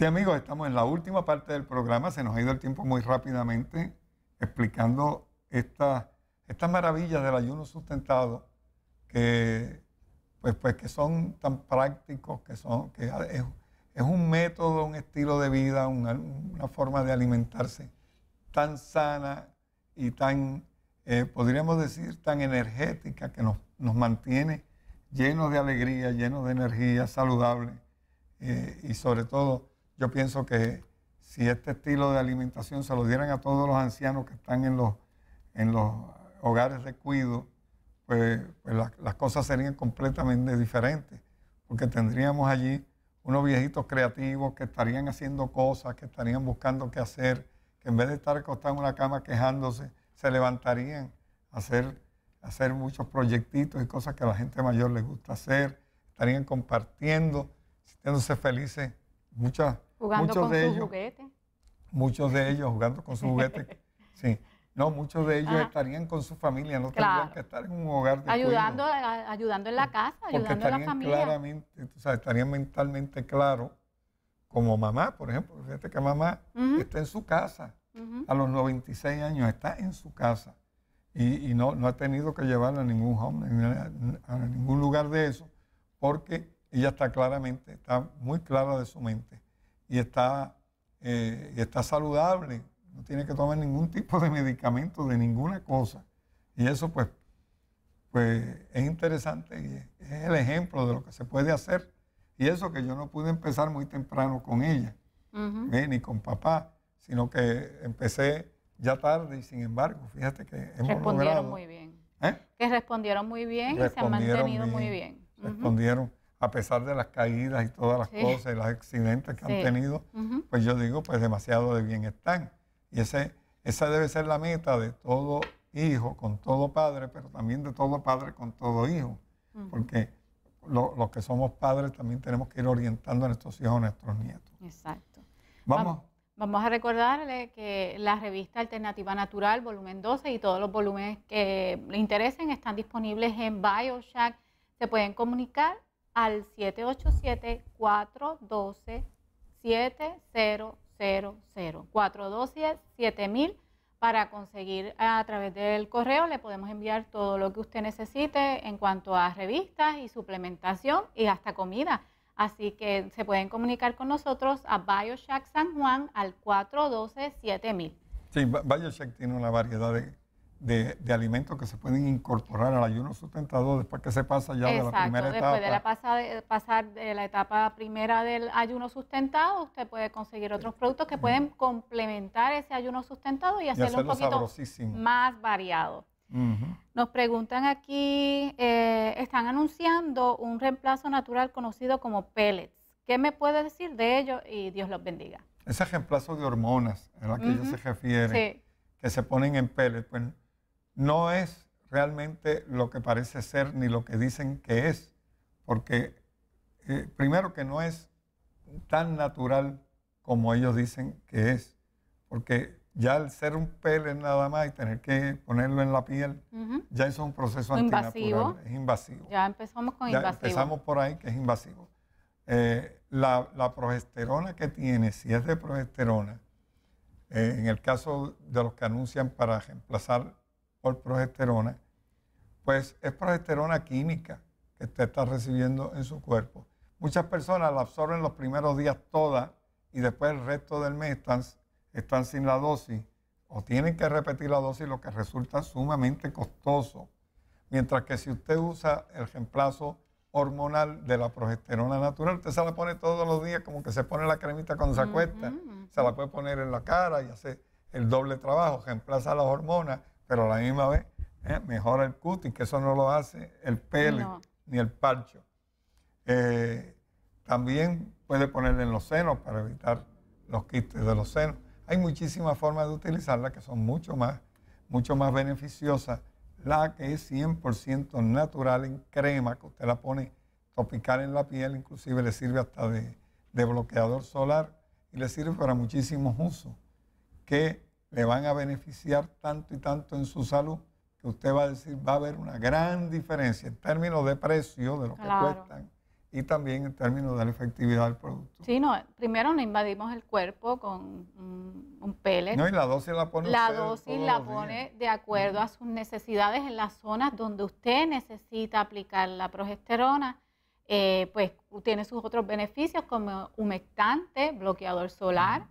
Sí, amigos, estamos en la última parte del programa. Se nos ha ido el tiempo muy rápidamente explicando estas maravillas del ayuno sustentado que, pues, pues, que son tan prácticos, que, son, que es, un método, un estilo de vida, una, forma de alimentarse tan sana y tan, eh, podríamos decir, tan energética que nos, mantiene llenos de alegría, llenos de energía, saludable eh, y sobre todo yo pienso que si este estilo de alimentación se lo dieran a todos los ancianos que están en los, en los hogares de cuido, pues, pues las cosas serían completamente diferentes, porque tendríamos allí unos viejitos creativos que estarían haciendo cosas, que estarían buscando qué hacer, que en vez de estar acostados en una cama quejándose, se levantarían a hacer, hacer muchos proyectitos y cosas que a la gente mayor les gusta hacer, estarían compartiendo, sintiéndose felices, muchas Jugando con sus juguetes. Muchos de ellos jugando con sus juguetes. sí. No, muchos de ellos ah. estarían con su familia, no tendrían que estar en un hogar de ayudando, ayudando en la casa, ayudando a la familia. Claramente, estarían mentalmente claro como mamá, por ejemplo. Fíjate que mamá está en su casa, a los 96 años está en su casa. Y, no, no ha tenido que llevarla a ningún a ningún lugar de eso, porque ella está claramente, está muy clara de su mente y está, eh, y está saludable, no tiene que tomar ningún tipo de medicamento, de ninguna cosa. Y eso pues, pues es interesante y es, el ejemplo de lo que se puede hacer. Y eso que yo no pude empezar muy temprano con ella, eh, ni con papá, sino que empecé ya tarde y sin embargo, fíjate que hemos respondieron Muy bien. ¿eh? Que respondieron muy bien y se han mantenido muy bien. Respondieron a pesar de las caídas y todas las cosas y los accidentes que han tenido, pues yo digo, pues demasiado de bien están. Y ese, esa debe ser la meta de todo hijo con todo padre, pero también de todo padre con todo hijo. Porque los que somos padres también tenemos que ir orientando a nuestros hijos, a nuestros nietos. Exacto. Vamos. Vamos a recordarle que la revista Alternativa Natural, volumen 12 y todos los volúmenes que le interesen están disponibles en BioShack. Se pueden comunicar al 787-412-7000. 412-7000 para conseguir a través del correo. Le podemos enviar todo lo que usted necesite en cuanto a revistas y suplementación y hasta comida. Así que se pueden comunicar con nosotros a BioShack San Juan al 412-7000. Sí, BioShack tiene una variedad de de, alimentos que se pueden incorporar al ayuno sustentado después que se pasa ya de la primera después etapa. Después de la pasar de la etapa primera del ayuno sustentado, usted puede conseguir otros productos que pueden complementar ese ayuno sustentado y hacerlo, un poquito más variado. Nos preguntan aquí, eh, están anunciando un reemplazo natural conocido como pellets. ¿Qué me puede decir de ello? Y Dios los bendiga. Ese reemplazo de hormonas a la que ellos se refieren, que se ponen en pellets, pues no es realmente lo que parece ser ni lo que dicen que es, porque eh, primero que no es tan natural como ellos dicen que es, porque ya al ser un pele nada más y tener que ponerlo en la piel, ya es un proceso invasivo. es invasivo. Ya empezamos con Empezamos por ahí que es invasivo. Eh, la, progesterona que tiene, si es de progesterona, eh, en el caso de los que anuncian para reemplazar por progesterona, pues es progesterona química que usted está recibiendo en su cuerpo. Muchas personas la absorben los primeros días todas y después el resto del mes están, sin la dosis o tienen que repetir la dosis, lo que resulta sumamente costoso. Mientras que si usted usa el reemplazo hormonal de la progesterona natural, usted se la pone todos los días como que se pone la cremita cuando se acuesta, se la puede poner en la cara y hace el doble trabajo, reemplaza las hormonas pero la misma vez eh, mejora el cutis, que eso no lo hace el pelo ni el parcho. Eh, también puede ponerle en los senos para evitar los quistes de los senos. Hay muchísimas formas de utilizarla que son mucho más, mucho más beneficiosas. La que es 100% natural en crema, que usted la pone topical en la piel, inclusive le sirve hasta de, bloqueador solar y le sirve para muchísimos usos. Que le van a beneficiar tanto y tanto en su salud que usted va a decir, va a haber una gran diferencia en términos de precio de lo que cuestan y también en términos de la efectividad del producto. Sí, no, primero no invadimos el cuerpo con un, pele. No, y la dosis la pone La dosis la pone de acuerdo a sus necesidades en las zonas donde usted necesita aplicar la progesterona. Eh, pues tiene sus otros beneficios como humectante, bloqueador solar,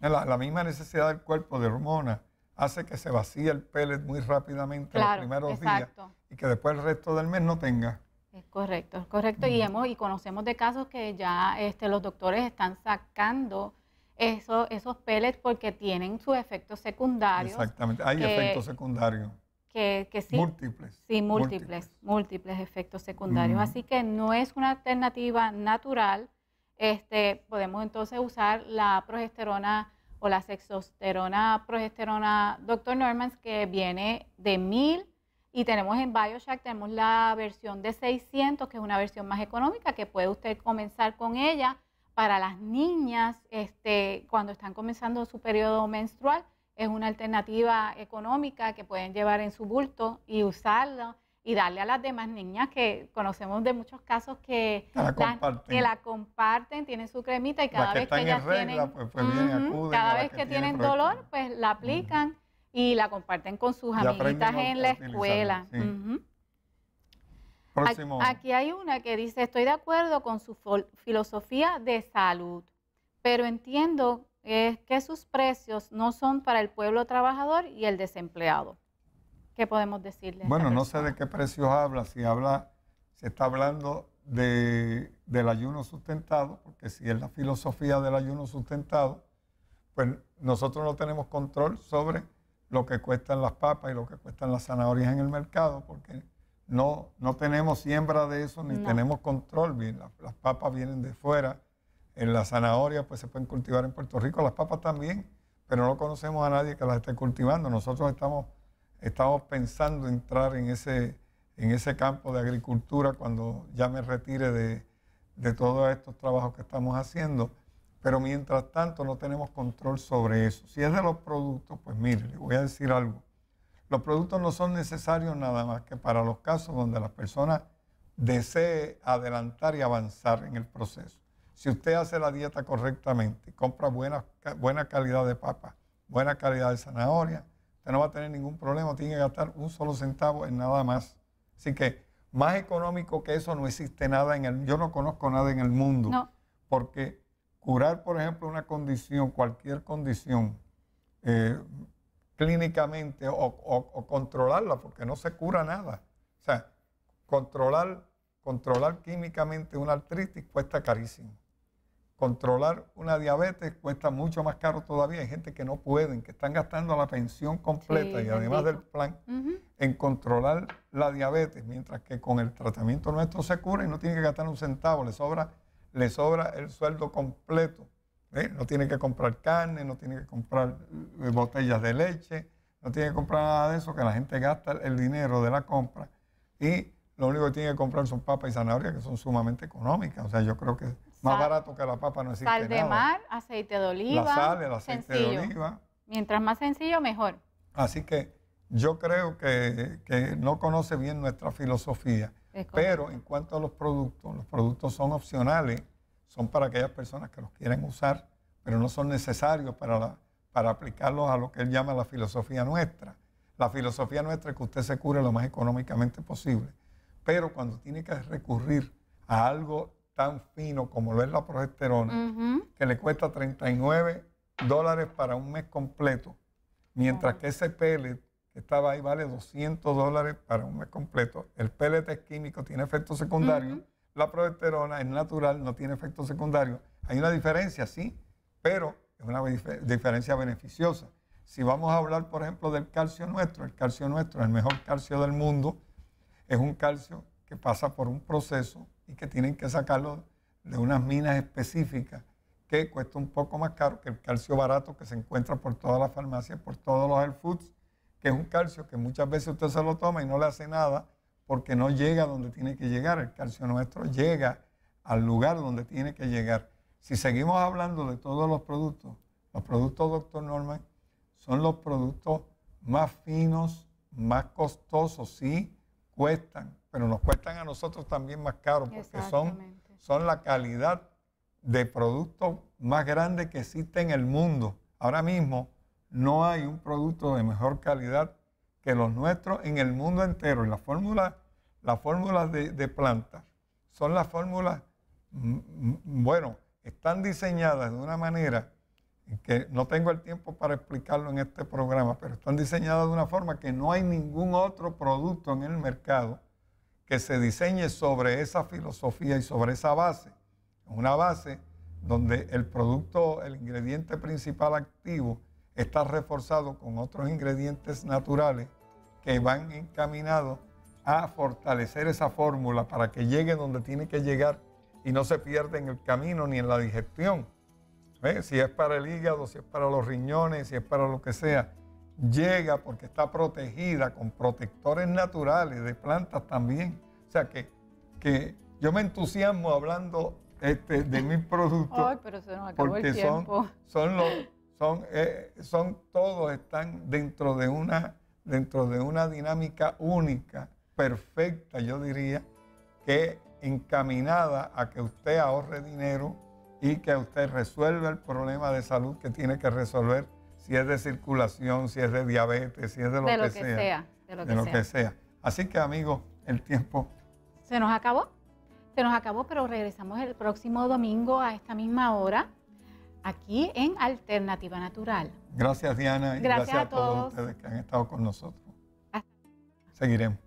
la, misma necesidad del cuerpo de hormonas hace que se vacíe el pellet muy rápidamente los primeros días y que después el resto del mes no tenga. Es correcto, es correcto. Y hemos y conocemos de casos que ya este, los doctores están sacando esos pellets porque tienen sus efectos secundarios. Exactamente, hay efectos secundarios. Que, sí. Múltiples. Sí, múltiples, múltiples, efectos secundarios. Así que no es una alternativa natural este, podemos entonces usar la progesterona o la sexosterona, progesterona Dr. Normans que viene de 1000 y tenemos en BioShack, tenemos la versión de 600 que es una versión más económica que puede usted comenzar con ella para las niñas este, cuando están comenzando su periodo menstrual. Es una alternativa económica que pueden llevar en su bulto y usarla, y darle a las demás niñas que conocemos de muchos casos que la, comparten, que tienen su cremita y cada vez que ellas tienen, pues, pues, cada vez que, tienen, dolor, pues la aplican y la comparten con sus amiguitas en la escuela. Aquí hay una que dice, estoy de acuerdo con su filosofía de salud, pero entiendo eh, que sus precios no son para el pueblo trabajador y el desempleado. ¿Qué podemos decirle? Bueno, no sé de qué precios habla, si habla, se está hablando de, del ayuno sustentado, porque si es la filosofía del ayuno sustentado, pues nosotros no tenemos control sobre lo que cuestan las papas y lo que cuestan las zanahorias en el mercado, porque no, no tenemos siembra de eso ni tenemos control. las, papas vienen de fuera, en las zanahorias pues se pueden cultivar en Puerto Rico, las papas también, pero no conocemos a nadie que las esté cultivando. Nosotros estamos estamos pensando entrar en ese, en ese campo de agricultura cuando ya me retire de, todos estos trabajos que estamos haciendo. Pero mientras tanto no tenemos control sobre eso. Si es de los productos, pues mire, le voy a decir algo. Los productos no son necesarios nada más que para los casos donde las personas desee adelantar y avanzar en el proceso. Si usted hace la dieta correctamente, compra buena, buena calidad de papa, buena calidad de zanahoria, Usted no va a tener ningún problema, tiene que gastar un solo centavo en nada más. Así que más económico que eso no existe nada en el yo no conozco nada en el mundo. Porque curar, por ejemplo, una condición, cualquier condición, eh, clínicamente o, controlarla, porque no se cura nada. O sea, controlar, controlar químicamente una artritis cuesta carísimo controlar una diabetes cuesta mucho más caro todavía. Hay gente que no pueden, que están gastando la pensión completa y además del plan en controlar la diabetes, mientras que con el tratamiento nuestro se cura y no tiene que gastar un centavo, le sobra, sobra el sueldo completo. ¿eh? No tiene que comprar carne, no tiene que comprar eh, botellas de leche, no tiene que comprar nada de eso, que la gente gasta el dinero de la compra y lo único que tiene que comprar son papas y zanahorias que son sumamente económicas. O sea, yo creo que más barato que la papa no existe Sal de mar, aceite de oliva. La sal, el aceite de oliva. Mientras más sencillo, mejor. Así que yo creo que, no conoce bien nuestra filosofía. Pero en cuanto a los productos, los productos son opcionales, son para aquellas personas que los quieren usar, pero no son necesarios para, para aplicarlos a lo que él llama la filosofía nuestra. La filosofía nuestra es que usted se cure lo más económicamente posible. Pero cuando tiene que recurrir a algo tan fino como lo es la progesterona, que le cuesta 39 dólares para un mes completo, mientras que ese pellet que estaba ahí vale 200 dólares para un mes completo. El pellet es químico, tiene efectos secundarios. La progesterona es natural, no tiene efectos secundarios. Hay una diferencia, sí, pero es una diferencia beneficiosa. Si vamos a hablar, por ejemplo, del calcio nuestro, el calcio nuestro es el mejor calcio del mundo. Es un calcio que pasa por un proceso y que tienen que sacarlo de unas minas específicas que cuesta un poco más caro que el calcio barato que se encuentra por todas las farmacias, por todos los health foods, que es un calcio que muchas veces usted se lo toma y no le hace nada porque no llega donde tiene que llegar. El calcio nuestro llega al lugar donde tiene que llegar. Si seguimos hablando de todos los productos, los productos doctor Norman son los productos más finos, más costosos, sí, cuestan, pero nos cuestan a nosotros también más caro porque son, son la calidad de producto más grande que existe en el mundo. Ahora mismo no hay un producto de mejor calidad que los nuestros en el mundo entero. Y las fórmulas las fórmulas de, planta son las fórmulas, mm, mm, bueno, están diseñadas de una manera que no tengo el tiempo para explicarlo en este programa, pero están diseñadas de una forma que no hay ningún otro producto en el mercado que se diseñe sobre esa filosofía y sobre esa base. Una base donde el producto, el ingrediente principal activo, está reforzado con otros ingredientes naturales que van encaminados a fortalecer esa fórmula para que llegue donde tiene que llegar y no se pierda en el camino ni en la digestión. Si es para el hígado, si es para los riñones, si es para lo que sea, llega porque está protegida con protectores naturales de plantas también. O sea que, yo me entusiasmo hablando este, de mis productos. Ay, pero se nos porque Son, son, son, eh, son todos están dentro de una dentro de una dinámica única, perfecta, yo diría, que encaminada a que usted ahorre dinero y que usted resuelva el problema de salud que tiene que resolver si es de circulación, si es de diabetes, si es de lo, de lo que, sea, De lo, que, sea. Así que amigos, el tiempo... Se nos acabó, se nos acabó, pero regresamos el próximo domingo a esta misma hora, aquí en Alternativa Natural. Gracias Diana y gracias, a, todos. ustedes que han estado con nosotros. Seguiremos.